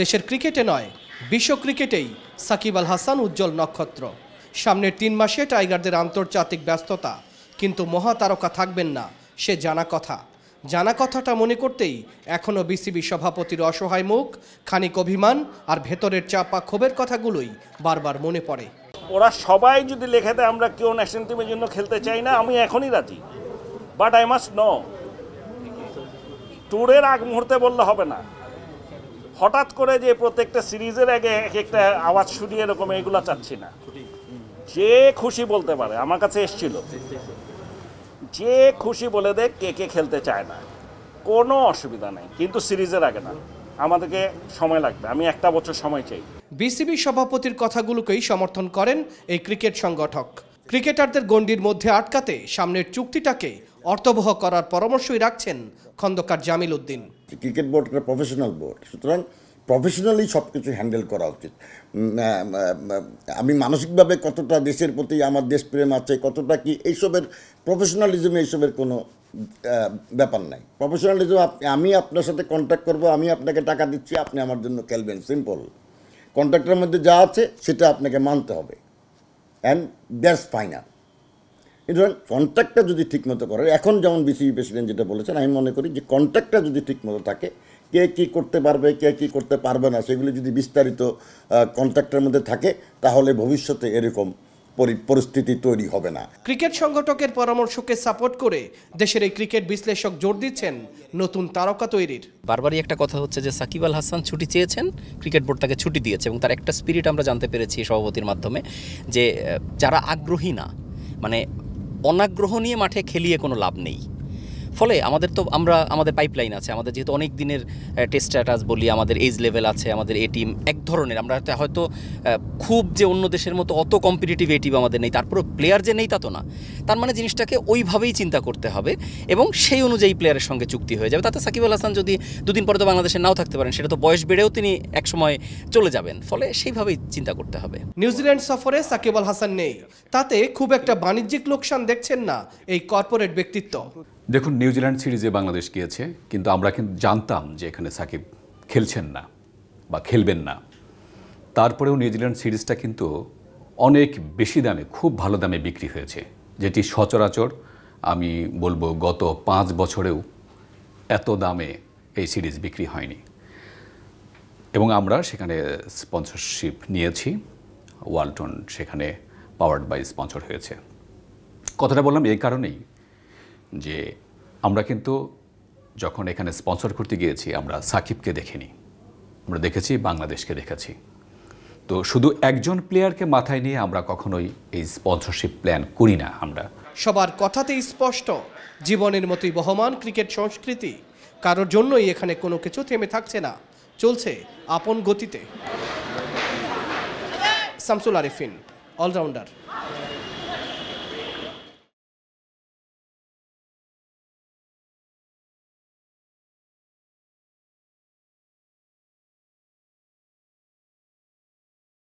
দেশের ক্রিকেটে নয় বিশ্ব ক্রিকেটেই সাকিব আল হাসান উজ্জ্বল নক্ষত্র সামনের তিন মাসে টাইগারদের আন্তর্জাতিক ব্যস্ততা কিন্তু মহাতারকা থাকবেন না সে জানা কথা জানা কথাটা মনে করতেই এখনও বিসিবি সভাপতির অসহায় মুখ খানিক অভিমান আর ভেতরের চাপা ক্ষোভের কথাগুলোই বারবার মনে পড়ে ওরা সবাই যদি লেখে দেয় আমরা কেউ ন্যাশনাল টিমের জন্য খেলতে চাই না আমি এখনই রাজি বাট আই মাস্ট নো ট্যুরের আগ মুহূর্তে বললে হবে না হঠাৎ করে যে প্রত্যেকটা সিরিজের আগে এক একটা আওয়াজ শুনিয়ে এরকম এগুলো চাচ্ছি না যে খুশি বলতে পারে আমার কাছে এসছিল যে খুশি বলে দেখ কে কে খেলতে চায় না কোনো অসুবিধা নেই কিন্তু সিরিজের আগে না আমাদেরকে সময় লাগবে আমি একটা বছর সময় চাই বিসিবি সভাপতির কথাগুলোকেই সমর্থন করেন এই ক্রিকেট সংগঠক ক্রিকেটারদের গণ্ডির মধ্যে আটকাতে সামনের চুক্তিটাকে অর্থবহ করার পরামর্শই রাখছেন খন্দকার জামিল উদ্দিন ক্রিকেট বোর্ড একটা প্রফেশনাল বোর্ড সুতরাং প্রফেশনালি সব কিছু হ্যান্ডেল করা উচিত আমি মানসিকভাবে কতটা দেশের প্রতি আমার দেশপ্রেম আছে কতটা কি এইসবের প্রফেশনালিজমে এইসবের কোনো ব্যাপার নাই প্রফেশনালিজম আমি আপনার সাথে কন্ট্যাক্ট করব আমি আপনাকে টাকা দিচ্ছি আপনি আমার জন্য খেলবেন সিম্পল কন্ট্রাক্টের মধ্যে যা আছে সেটা আপনাকে মানতে হবে অ্যান্ড দ্যাটস ফাইনাল সুতরাং কন্ট্যাক্টটা যদি ঠিকমতো করে এখন যেমন বিসিবি প্রেসিডেন্ট যেটা বলেছেন আমি মনে করি যে কন্ট্যাক্টটা যদি ঠিকমতো থাকে কে কী করতে পারবে কে কী করতে পারবে না সেগুলি যদি বিস্তারিত কন্ট্যাক্টের মধ্যে থাকে তাহলে ভবিষ্যতে এরকম পরিস্থিতি তৈরি হবে না ক্রিকেট সংগঠকের পরামর্শকে সাপোর্ট করে দেশের এই ক্রিকেট বিশ্লেষক জোর দিচ্ছেন নতুন তারকা তৈরির বারবারই একটা কথা হচ্ছে যে সাকিব আল হাসান ছুটি চেয়েছেন ক্রিকেট বোর্ড তাকে ছুটি দিয়েছে এবং তার একটা স্পিরিট আমরা জানতে পেরেছি সভাপতির মাধ্যমে যে যারা আগ্রহী না মানে বন্যাগ্রহ নিয়ে মাঠে খেলিয়ে কোনো লাভ নেই ফলে আমাদের তো আমরা আমাদের পাইপলাইন আছে আমাদের যেহেতু অনেক দিনের টেস্ট স্ট্যাটাস বলি আমাদের এজ লেভেল আছে আমাদের এ টিম এক ধরনের আমরা হয়তো খুব যে অন্য দেশের মতো অত কম্পিটিটিভ এ টিম আমাদের নেই তারপরে প্লেয়ার যে নেই তা তো না তার মানে জিনিসটাকে ওইভাবেই চিন্তা করতে হবে এবং সেই অনুযায়ী প্লেয়ারের সঙ্গে চুক্তি হয়ে যাবে তাতে সাকিব আল হাসান যদি দুদিন পরে তো বাংলাদেশে নাও থাকতে পারেন সেটা তো বয়স বেড়েও তিনি একসময় চলে যাবেন ফলে সেইভাবেই চিন্তা করতে হবে নিউজিল্যান্ড সফরে সাকিব আল হাসান নেই তাতে খুব একটা বাণিজ্যিক লোকসান দেখছেন না এই কর্পোরেট ব্যক্তিত্ব দেখুন নিউজিল্যান্ড সিরিজে বাংলাদেশ গিয়েছে কিন্তু আমরা কিন্তু জানতাম যে এখানে সাকিব খেলছেন না বা খেলবেন না তারপরেও নিউজিল্যান্ড সিরিজটা কিন্তু অনেক বেশি দামে খুব ভালো দামে বিক্রি হয়েছে যেটি সচরাচর আমি বলবো গত পাঁচ বছরেও এত দামে এই সিরিজ বিক্রি হয়নি এবং আমরা সেখানে স্পন্সরশিপ নিয়েছি ওয়ালটন সেখানে পাওয়ার্ড বাই স্পন্সর হয়েছে কথাটা বললাম এই কারণেই যে আমরা কিন্তু যখন এখানে স্পন্সর করতে গিয়েছি আমরা সাকিবকে দেখিনি আমরা দেখেছি বাংলাদেশকে দেখেছি তো শুধু একজন প্লেয়ারকে মাথায় নিয়ে আমরা কখনোই এই স্পন্সরশিপ প্ল্যান করি না আমরা সবার কথাতেই স্পষ্ট জীবনের মতোই বহমান ক্রিকেট সংস্কৃতি কারোর জন্যই এখানে কোনো কিছু থেমে থাকছে না চলছে আপন গতিতে শামসুল আরিফিন অলরাউন্ডার